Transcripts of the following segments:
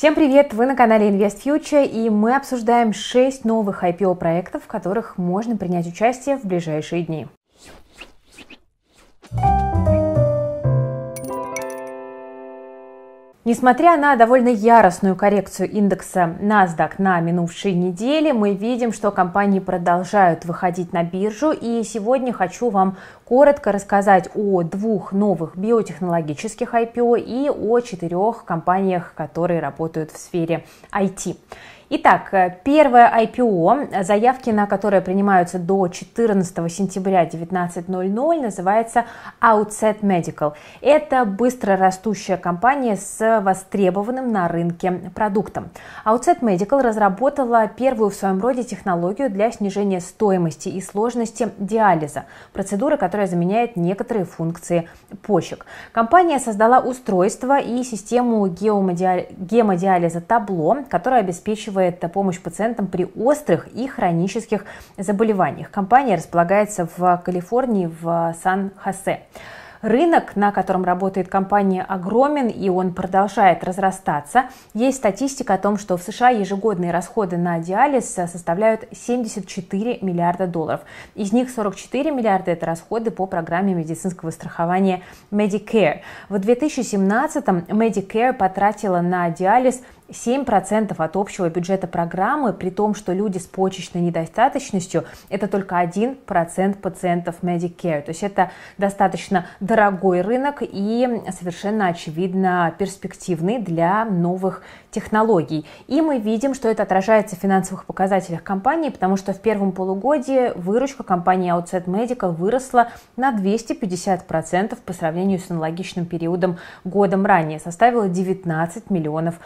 Всем привет! Вы на канале Invest Future и мы обсуждаем 6 новых IPO проектов, в которых можно принять участие в ближайшие дни. Несмотря на довольно яростную коррекцию индекса NASDAQ на минувшей неделе, мы видим, что компании продолжают выходить на биржу. И сегодня хочу вам коротко рассказать о двух новых биотехнологических IPO и о четырех компаниях, которые работают в сфере IT. Итак, э, первое IPO, э, заявки на которое принимаются до 14 сентября 19.00, называется Outset Medical. Это быстро растущая компания с востребованным на рынке продуктом. Outset Medical разработала первую в своем роде технологию для снижения стоимости и сложности диализа, процедуры, которая заменяет некоторые функции почек. Компания создала устройство и систему гемодиализа табло, которая обеспечивает оказывает помощь пациентам при острых и хронических заболеваниях. Компания располагается в Калифорнии, в Сан-Хосе. Рынок, на котором работает компания, огромен, и он продолжает разрастаться. Есть статистика о том, что в США ежегодные расходы на диализ составляют 74 миллиарда долларов. Из них 44 миллиарда – это расходы по программе медицинского страхования Medicare. В 2017-м Medicare потратила на диализ 7% от общего бюджета программы, при том, что люди с почечной недостаточностью, это только 1% пациентов Medicare. То есть это достаточно дорогой рынок и совершенно очевидно перспективный для новых технологий. И мы видим, что это отражается в финансовых показателях компании, потому что в первом полугодии выручка компании Outset Medical выросла на 250% по сравнению с аналогичным периодом годом ранее, составила 19 миллионов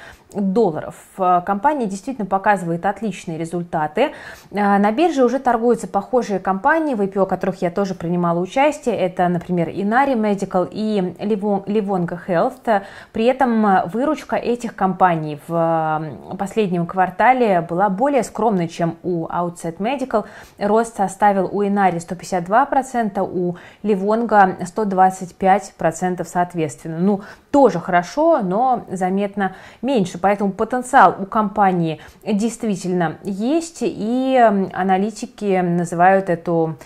долларов. Э, компания действительно показывает отличные результаты. Э, на бирже уже торгуются похожие компании, в IPO которых я тоже принимала участие. Это, например, Inari Medical и Livonga Health. При этом э, выручка этих компаний в последнем квартале была более скромной, чем у Outset Medical. Рост составил у Inari 152%, у Livonga 125% соответственно. Ну, тоже хорошо, но заметно меньше. Поэтому Поэтому потенциал у компании действительно есть, и аналитики называют эту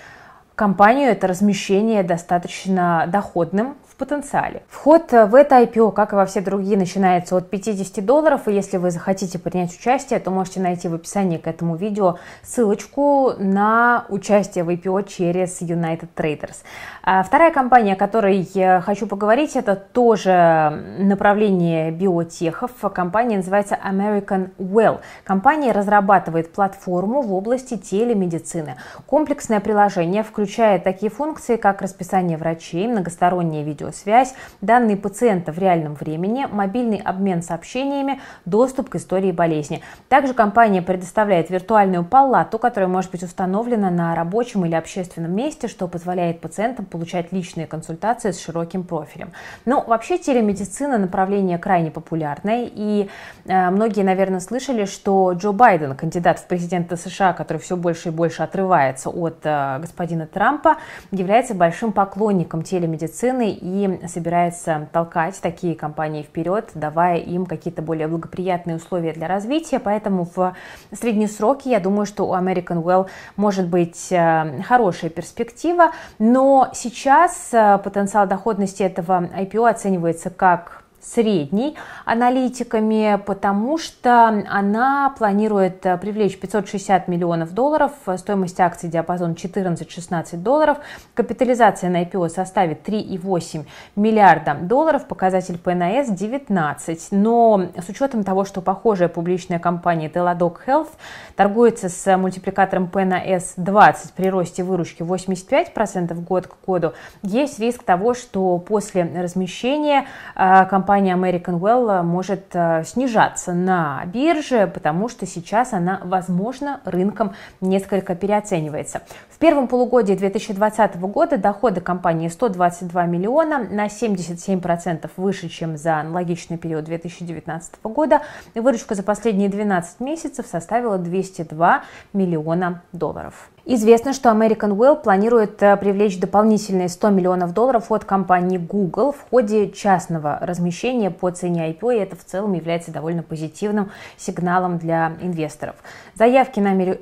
компанию это размещение достаточно доходным потенциале. Вход э, в это IPO, как и во все другие, начинается от 50 долларов, и если вы захотите принять участие, то можете найти в описании к этому видео ссылочку на участие в IPO через United Traders. А вторая компания, о которой я хочу поговорить, это тоже направление биотехов. Компания называется American Well. Компания разрабатывает платформу в области телемедицины. Комплексное приложение включает такие функции, как расписание врачей, многостороннее видео видеосвязь, данные пациента в реальном времени, мобильный обмен сообщениями, доступ к истории болезни. Также компания предоставляет виртуальную палату, которая может быть установлена на рабочем или общественном месте, что позволяет пациентам получать личные консультации с широким профилем. Но ну, вообще телемедицина направление крайне популярное, и э, многие, наверное, слышали, что Джо Байден, кандидат в президенты США, который все больше и больше отрывается от э, господина Трампа, является большим поклонником телемедицины и собирается толкать такие компании вперед, давая им какие-то более благоприятные условия для развития. Поэтому в средние сроки, я думаю, что у American Well может быть э, хорошая перспектива, но сейчас э, потенциал доходности этого IPO оценивается как средней аналитиками, потому что она планирует э, привлечь 560 миллионов долларов, стоимость акций диапазон 14-16 долларов, капитализация на IPO составит 3,8 миллиарда долларов, показатель ПНС 19. Но с учетом того, что похожая публичная компания Teladoc Health торгуется с мультипликатором ПНС 20 при росте выручки 85% год к году, есть риск того, что после размещения э, компания компания American Well э, может э, снижаться на бирже, потому что сейчас она, возможно, рынком несколько переоценивается. В первом полугодии 2020 года доходы компании 122 миллиона на 77% выше, чем за аналогичный период 2019 года. И выручка за последние 12 месяцев составила 202 миллиона долларов. Известно, что American Whale планирует э, привлечь дополнительные 100 миллионов долларов от компании Google в ходе частного размещения по цене IPO, и это в целом является довольно позитивным сигналом для инвесторов. Заявки на, э,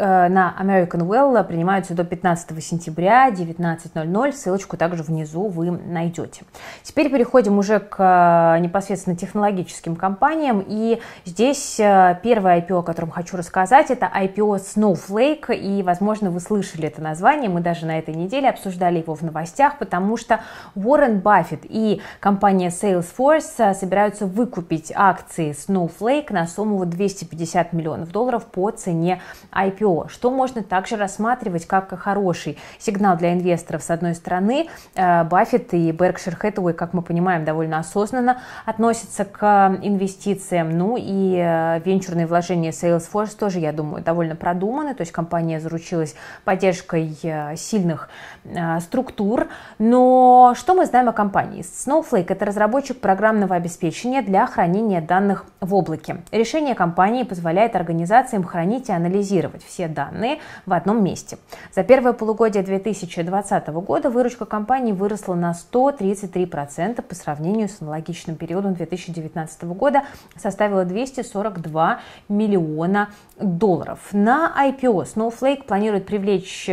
American Well принимаются до 15 сентября 19.00, ссылочку также внизу вы найдете. Теперь переходим уже к э, непосредственно технологическим компаниям, и здесь первое IPO, о котором хочу рассказать, это IPO Snowflake, и, возможно, вы слышали слышали это название, мы даже на этой неделе обсуждали его в новостях, потому что Уоррен Баффет и компания Salesforce э, собираются выкупить акции Snowflake на сумму 250 миллионов долларов по цене IPO, что можно также рассматривать как хороший сигнал для инвесторов. С одной стороны, э, Баффет и Berkshire Hathaway, как мы понимаем, довольно осознанно относятся к э, инвестициям, ну и венчурные вложения Salesforce тоже, я думаю, довольно продуманы, то есть компания заручилась поддержкой э, сильных э, структур. Но что мы знаем о компании? Snowflake – это разработчик программного обеспечения для хранения данных в облаке. Решение компании позволяет организациям хранить и анализировать все данные в одном месте. За первое полугодие 2020 года выручка компании выросла на 133% по сравнению с аналогичным периодом 2019 года, составила 242 миллиона долларов. На IPO Snowflake планирует привлечь привлечь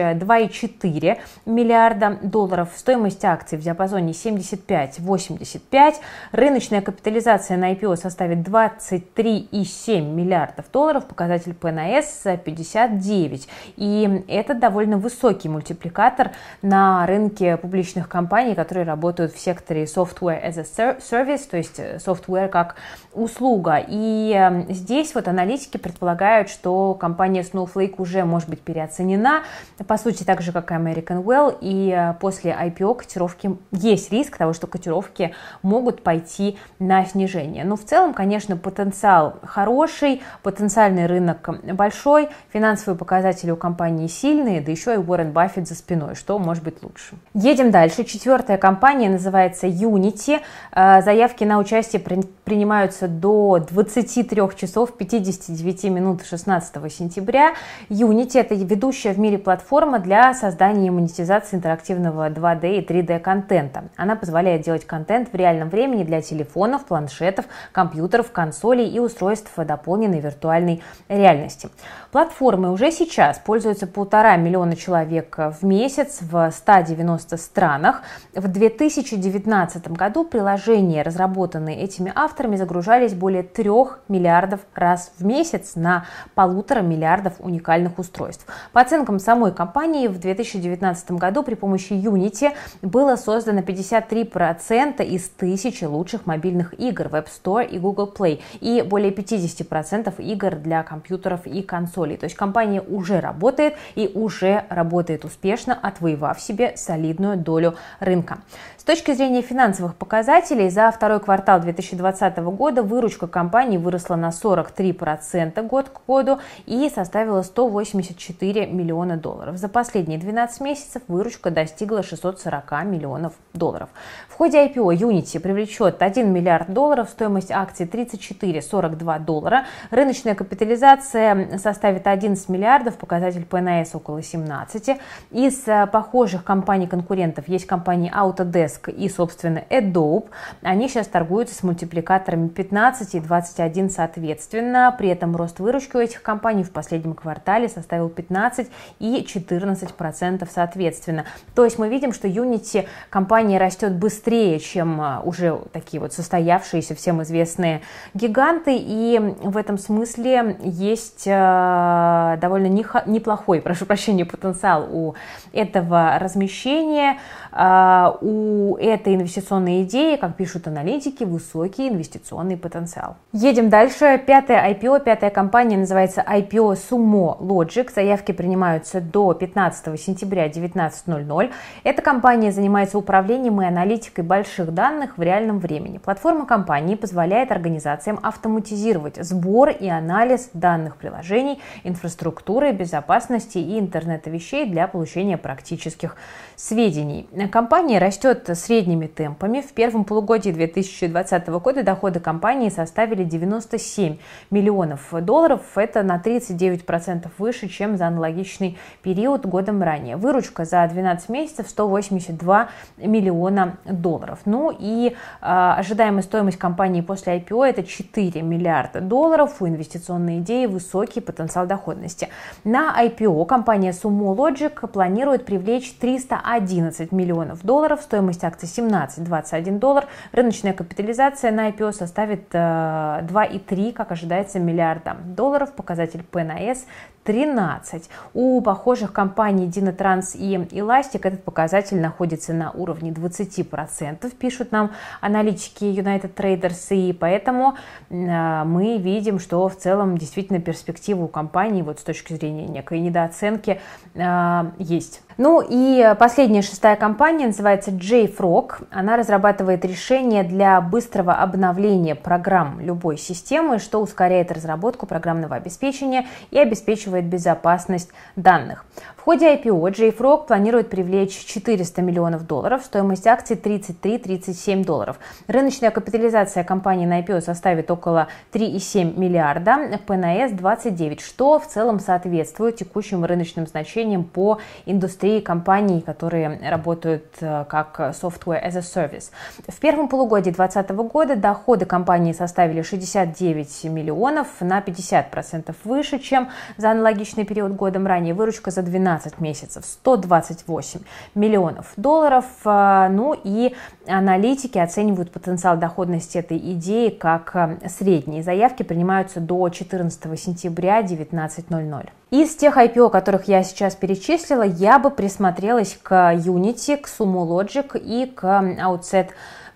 2,4 э, миллиарда долларов. Стоимость акций в диапазоне 75-85. Рыночная капитализация на IPO составит 23,7 миллиардов долларов. Показатель ПНС 59. И это довольно высокий мультипликатор на рынке публичных компаний, которые работают в секторе Software as a Service, то есть э, software как услуга. И э, здесь вот аналитики предполагают, что компания Snowflake уже может быть переоценена, по сути так же, как и American Well, и э, после IPO котировки есть риск того, что котировки могут пойти на снижение. Но в целом, конечно, потенциал хороший, потенциальный рынок большой, финансовые показатели у компании сильные, да еще и Уоррен Баффет за спиной, что может быть лучше. Едем дальше. Четвертая компания называется Unity. Э, заявки на участие принимаются до 23 часов 59 минут 16 сентября. Unity – это ведущая в мире платформа для создания и монетизации интерактивного 2D и 3D контента. Она позволяет делать контент в реальном времени для телефонов, планшетов, компьютеров, консолей и устройств дополненной виртуальной реальности. Платформы уже сейчас пользуются полтора миллиона человек в месяц в 190 странах. В 2019 году приложение, разработанное этими авторами, авторами загружались более 3 миллиардов раз в месяц на полутора миллиардов уникальных устройств. По оценкам самой компании, в 2019 году при помощи Unity было создано 53% из тысячи лучших мобильных игр в App Store и Google Play и более 50% игр для компьютеров и консолей. То есть компания уже работает и уже работает успешно, отвоевав себе солидную долю рынка. С точки зрения финансовых показателей, за второй квартал 2020 2020 года выручка компании выросла на 43% год к году и составила 184 миллиона долларов. За последние 12 месяцев выручка достигла 640 миллионов долларов. В ходе IPO Unity привлечет 1 миллиард долларов, стоимость акций 34,42 доллара, рыночная капитализация составит 11 миллиардов, показатель PNS около 17. Из э, похожих компаний-конкурентов есть компании Autodesk и, собственно, Adobe. Они сейчас торгуются с мультипликацией индикаторами 15 и 21 соответственно. При этом рост выручки у этих компаний в последнем квартале составил 15 и 14 процентов соответственно. То есть мы видим, что Unity компания растет быстрее, чем а, уже такие вот состоявшиеся всем известные гиганты. И в этом смысле есть а, довольно неплохой, прошу прощения, потенциал у этого размещения, а, у этой инвестиционной идеи, как пишут аналитики, высокий инвестиционный инвестиционный потенциал. Едем дальше. Пятое IPO. Пятая компания называется IPO Sumo Logic. Заявки принимаются до 15 сентября 19.00. Эта компания занимается управлением и аналитикой больших данных в реальном времени. Платформа компании позволяет организациям автоматизировать сбор и анализ данных приложений, инфраструктуры, безопасности и интернета вещей для получения практических сведений. Компания растет средними темпами. В первом полугодии 2020 года доходы компании составили 97 миллионов долларов. Это на 39% выше, чем за аналогичный период годом ранее. Выручка за 12 месяцев 182 миллиона долларов. Ну и э, ожидаемая стоимость компании после IPO это 4 миллиарда долларов. У инвестиционной идеи высокий потенциал доходности. На IPO компания Sumo Logic планирует привлечь 311 миллионов долларов, стоимость акции 17,21 доллар. Рыночная капитализация на IPO IPO составит 2,3, э, как ожидается, миллиарда долларов. Показатель P на S 13. У похожих компаний Dynatranс и Elastic этот показатель находится на уровне 20%, пишут нам аналитики United Traders, и поэтому э, мы видим, что в целом действительно перспективы у компании вот с точки зрения некой недооценки э, есть. Ну и последняя шестая компания называется JFrog. Она разрабатывает решение для быстрого обновления программ любой системы, что ускоряет разработку программного обеспечения и обеспечивает обеспечивает безопасность данных. В ходе IPO JFrog планирует привлечь 400 миллионов долларов, стоимость акций 33-37 долларов. Рыночная капитализация компании на IPO составит около 3,7 миллиарда, ПНС 29, что в целом соответствует текущим рыночным значениям по индустрии компаний, которые работают э, как Software as a Service. В первом полугодии 2020 года доходы компании составили 69 миллионов на 50% выше, чем за аналогичный период годом ранее. Выручка за 12 12 месяцев 128 миллионов долларов. Э, ну и аналитики оценивают потенциал доходности этой идеи как э, средние. Заявки принимаются до 14 сентября 19.00. Из тех IPO, которых я сейчас перечислила, я бы присмотрелась к Unity, к Sumo Logic и к Outset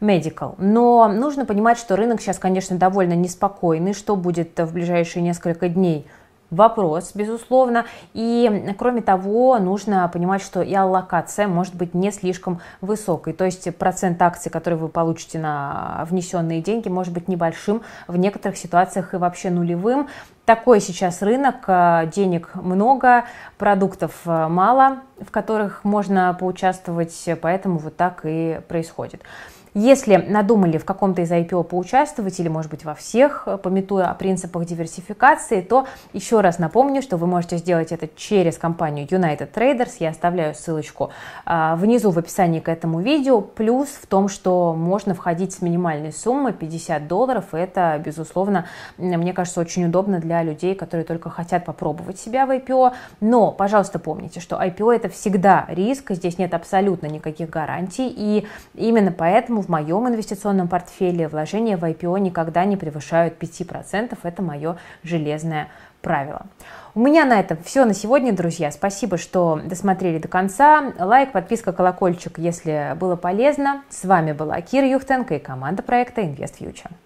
Medical. Но нужно понимать, что рынок сейчас, конечно, довольно неспокойный, что будет в ближайшие несколько дней – вопрос, безусловно. И, кроме того, нужно понимать, что и аллокация может быть не слишком высокой. То есть процент акций, который вы получите на внесенные деньги, может быть небольшим, в некоторых ситуациях и вообще нулевым. Такой сейчас рынок, э, денег много, продуктов э, мало, в которых можно поучаствовать, поэтому вот так и происходит. Если надумали в каком-то из IPO поучаствовать или, может быть, во всех, э, пометуя о принципах диверсификации, то еще раз напомню, что вы можете сделать это через компанию United Traders. Я оставляю ссылочку а, внизу в описании к этому видео. Плюс в том, что можно входить с минимальной суммы 50 долларов. Это, безусловно, мне кажется, очень удобно для людей, которые только хотят попробовать себя в IPO. Но, пожалуйста, помните, что IPO это всегда риск, здесь нет абсолютно никаких гарантий. И именно поэтому в моем инвестиционном портфеле вложения в IPO никогда не превышают 5%. Это мое железное правило. У меня на этом все на сегодня, друзья. Спасибо, что досмотрели до конца. Лайк, подписка, колокольчик, если было полезно. С вами была Кира Юхтенко и команда проекта InvestFuture.